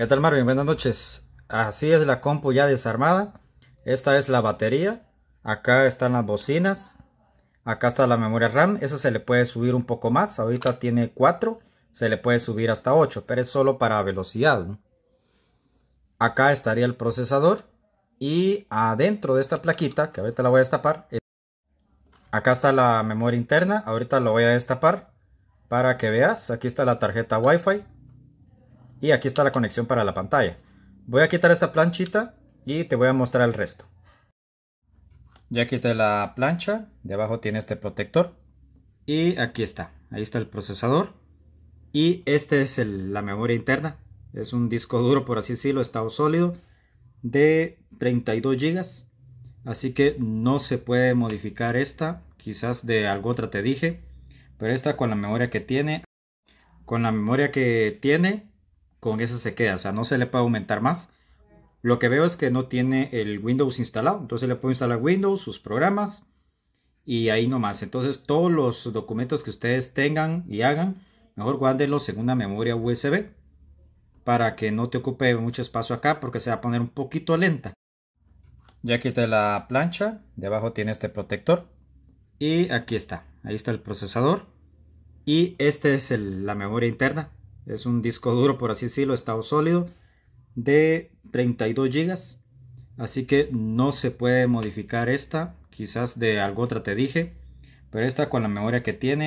¿Qué tal Marvin? Buenas noches. Así es la compu ya desarmada. Esta es la batería. Acá están las bocinas. Acá está la memoria RAM. esa se le puede subir un poco más. Ahorita tiene 4. Se le puede subir hasta 8. Pero es solo para velocidad. Acá estaría el procesador. Y adentro de esta plaquita, que ahorita la voy a destapar. Acá está la memoria interna. Ahorita lo voy a destapar. Para que veas. Aquí está la tarjeta Wi-Fi. Y aquí está la conexión para la pantalla. Voy a quitar esta planchita y te voy a mostrar el resto. Ya quité la plancha, debajo tiene este protector. Y aquí está, ahí está el procesador. Y este es la memoria interna. Es un disco duro, por así decirlo, estado sólido, de 32 GB. Así que no se puede modificar esta, quizás de algo otra te dije. Pero esta con la memoria que tiene, con la memoria que tiene, con esa se queda, o sea, no se le puede aumentar más. Lo que veo es que no tiene el Windows instalado, entonces le puedo instalar Windows, sus programas y ahí nomás. Entonces todos los documentos que ustedes tengan y hagan, mejor guárdenlos en una memoria USB para que no te ocupe mucho espacio acá porque se va a poner un poquito lenta. Ya quité la plancha, debajo tiene este protector y aquí está, ahí está el procesador y este es la memoria interna es un disco duro, por así decirlo, estado sólido, de 32 GB. Así que no se puede modificar esta, quizás de algo otra te dije, pero esta con la memoria que tiene